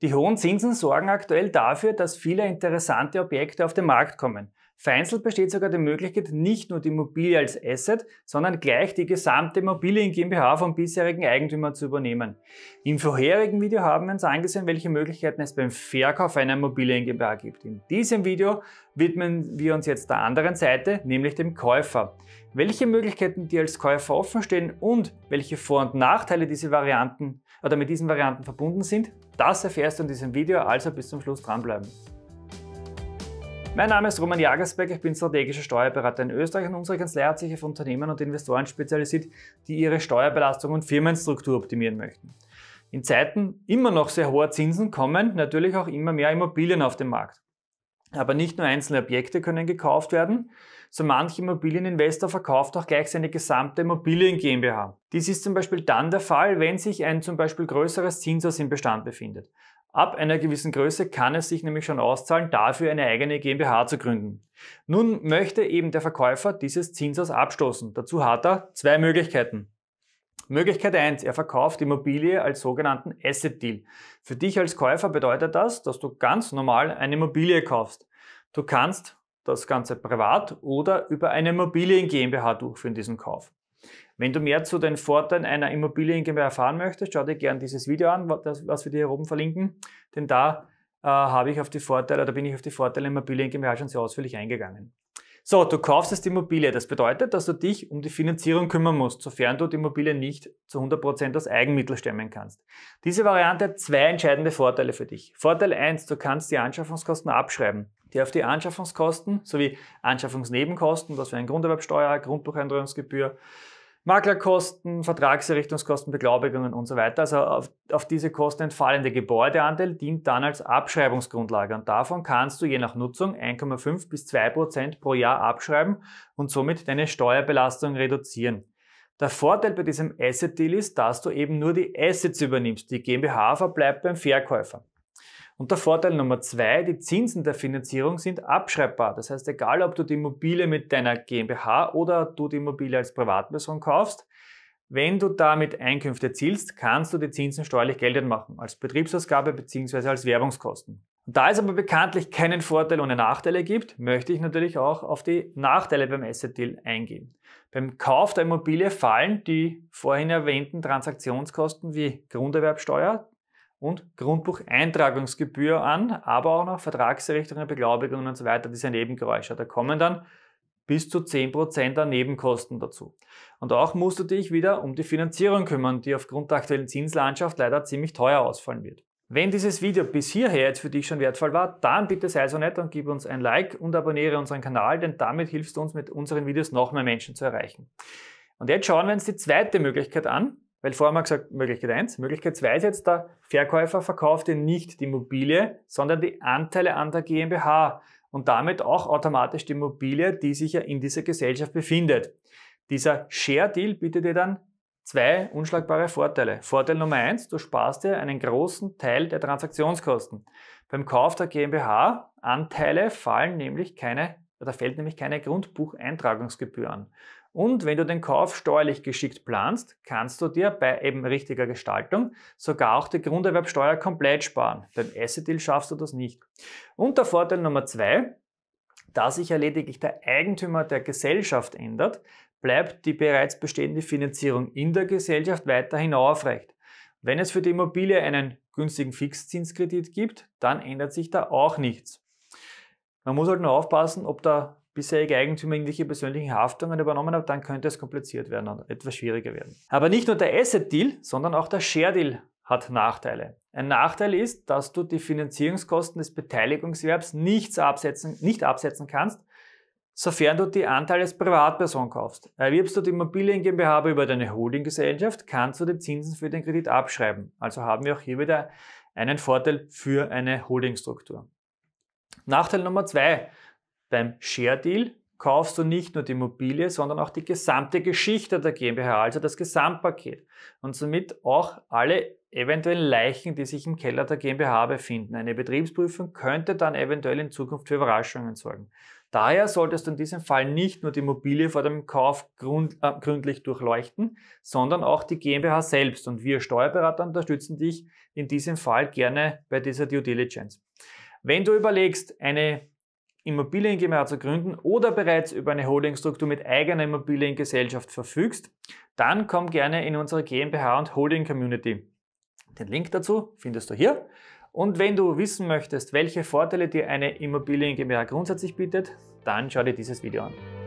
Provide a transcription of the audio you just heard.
Die hohen Zinsen sorgen aktuell dafür, dass viele interessante Objekte auf den Markt kommen. Vereinzelt besteht sogar die Möglichkeit, nicht nur die Immobilie als Asset, sondern gleich die gesamte in GmbH vom bisherigen Eigentümer zu übernehmen. Im vorherigen Video haben wir uns angesehen, welche Möglichkeiten es beim Verkauf einer in GmbH gibt. In diesem Video widmen wir uns jetzt der anderen Seite, nämlich dem Käufer. Welche Möglichkeiten die als Käufer offenstehen und welche Vor- und Nachteile diese Varianten oder mit diesen Varianten verbunden sind, das erfährst du in diesem Video, also bis zum Schluss dranbleiben. Mein Name ist Roman Jagersberg, ich bin strategischer Steuerberater in Österreich und unsere Kanzlei hat sich auf Unternehmen und Investoren spezialisiert, die ihre Steuerbelastung und Firmenstruktur optimieren möchten. In Zeiten immer noch sehr hoher Zinsen kommen natürlich auch immer mehr Immobilien auf den Markt. Aber nicht nur einzelne Objekte können gekauft werden, so manch Immobilieninvestor verkauft auch gleich seine gesamte Immobilien GmbH. Dies ist zum Beispiel dann der Fall, wenn sich ein zum Beispiel größeres Zinshaus im Bestand befindet. Ab einer gewissen Größe kann es sich nämlich schon auszahlen, dafür eine eigene GmbH zu gründen. Nun möchte eben der Verkäufer dieses Zinshaus abstoßen. Dazu hat er zwei Möglichkeiten. Möglichkeit 1, er verkauft Immobilie als sogenannten Asset Deal. Für dich als Käufer bedeutet das, dass du ganz normal eine Immobilie kaufst. Du kannst das Ganze privat oder über eine Immobilien GmbH durchführen, diesen Kauf. Wenn du mehr zu den Vorteilen einer Immobilien GmbH erfahren möchtest, schau dir gerne dieses Video an, was wir dir hier oben verlinken, denn da äh, habe ich auf die Vorteile, da bin ich auf die Vorteile Immobilien GmbH schon sehr ausführlich eingegangen. So, du kaufst jetzt die Immobilie. Das bedeutet, dass du dich um die Finanzierung kümmern musst, sofern du die Immobilie nicht zu 100% aus Eigenmittel stemmen kannst. Diese Variante hat zwei entscheidende Vorteile für dich. Vorteil 1, du kannst die Anschaffungskosten abschreiben die auf die Anschaffungskosten sowie Anschaffungsnebenkosten, was für ein Grunderwerbsteuer, Grundbucheintreuungsgebühr, Maklerkosten, Vertragserrichtungskosten, Beglaubigungen und so weiter. Also auf, auf diese Kosten entfallende Gebäudeanteil dient dann als Abschreibungsgrundlage und davon kannst du je nach Nutzung 1,5 bis 2 Prozent pro Jahr abschreiben und somit deine Steuerbelastung reduzieren. Der Vorteil bei diesem Asset Deal ist, dass du eben nur die Assets übernimmst. Die GmbH verbleibt beim Verkäufer. Und der Vorteil Nummer zwei, die Zinsen der Finanzierung sind abschreibbar. Das heißt, egal ob du die Immobilie mit deiner GmbH oder du die Immobilie als Privatperson kaufst, wenn du damit Einkünfte zielst, kannst du die Zinsen steuerlich geltend machen, als Betriebsausgabe bzw. als Werbungskosten. Da es aber bekanntlich keinen Vorteil ohne Nachteile gibt, möchte ich natürlich auch auf die Nachteile beim Asset Deal eingehen. Beim Kauf der Immobilie fallen die vorhin erwähnten Transaktionskosten wie Grunderwerbsteuer, und Grundbucheintragungsgebühr an, aber auch noch Vertragserrichtungen, Beglaubigungen und so weiter, diese Nebengeräusche. Da kommen dann bis zu 10% an Nebenkosten dazu. Und auch musst du dich wieder um die Finanzierung kümmern, die aufgrund der aktuellen Zinslandschaft leider ziemlich teuer ausfallen wird. Wenn dieses Video bis hierher jetzt für dich schon wertvoll war, dann bitte sei so nett und gib uns ein Like und abonniere unseren Kanal, denn damit hilfst du uns mit unseren Videos noch mehr Menschen zu erreichen. Und jetzt schauen wir uns die zweite Möglichkeit an, weil vorher haben wir gesagt, Möglichkeit 1. Möglichkeit 2 ist jetzt, der Verkäufer verkauft dir nicht die Immobilie, sondern die Anteile an der GmbH und damit auch automatisch die Immobilie, die sich ja in dieser Gesellschaft befindet. Dieser Share Deal bietet dir dann zwei unschlagbare Vorteile. Vorteil Nummer eins, du sparst dir einen großen Teil der Transaktionskosten. Beim Kauf der GmbH Anteile fallen nämlich keine, oder fällt nämlich keine Grundbucheintragungsgebühr an. Und wenn du den Kauf steuerlich geschickt planst, kannst du dir bei eben richtiger Gestaltung sogar auch die Grunderwerbsteuer komplett sparen. Beim Asset Deal schaffst du das nicht. Und der Vorteil Nummer zwei, da sich ja lediglich der Eigentümer der Gesellschaft ändert, bleibt die bereits bestehende Finanzierung in der Gesellschaft weiterhin aufrecht. Wenn es für die Immobilie einen günstigen Fixzinskredit gibt, dann ändert sich da auch nichts. Man muss halt nur aufpassen, ob der bisherige Eigentümer irgendwelche persönlichen Haftungen übernommen hat, dann könnte es kompliziert werden und etwas schwieriger werden. Aber nicht nur der Asset Deal, sondern auch der Share Deal hat Nachteile. Ein Nachteil ist, dass du die Finanzierungskosten des Beteiligungswerbs nichts absetzen, nicht absetzen kannst, sofern du die Anteile als Privatperson kaufst. Erwirbst du die Immobilien GmbH über deine Holdinggesellschaft, kannst du die Zinsen für den Kredit abschreiben. Also haben wir auch hier wieder einen Vorteil für eine Holdingstruktur. Nachteil Nummer zwei beim Share Deal kaufst du nicht nur die Immobilie, sondern auch die gesamte Geschichte der GmbH, also das Gesamtpaket und somit auch alle eventuellen Leichen, die sich im Keller der GmbH befinden. Eine Betriebsprüfung könnte dann eventuell in Zukunft für Überraschungen sorgen. Daher solltest du in diesem Fall nicht nur die Immobilie vor dem Kauf grund, äh, gründlich durchleuchten, sondern auch die GmbH selbst. Und wir Steuerberater unterstützen dich in diesem Fall gerne bei dieser Due Diligence. Wenn du überlegst, eine Immobiliengemeinde zu gründen oder bereits über eine Holdingstruktur mit eigener Immobiliengesellschaft verfügst, dann komm gerne in unsere GmbH und Holding Community. Den Link dazu findest du hier. Und wenn du wissen möchtest, welche Vorteile dir eine Immobilien GmbH grundsätzlich bietet, dann schau dir dieses Video an.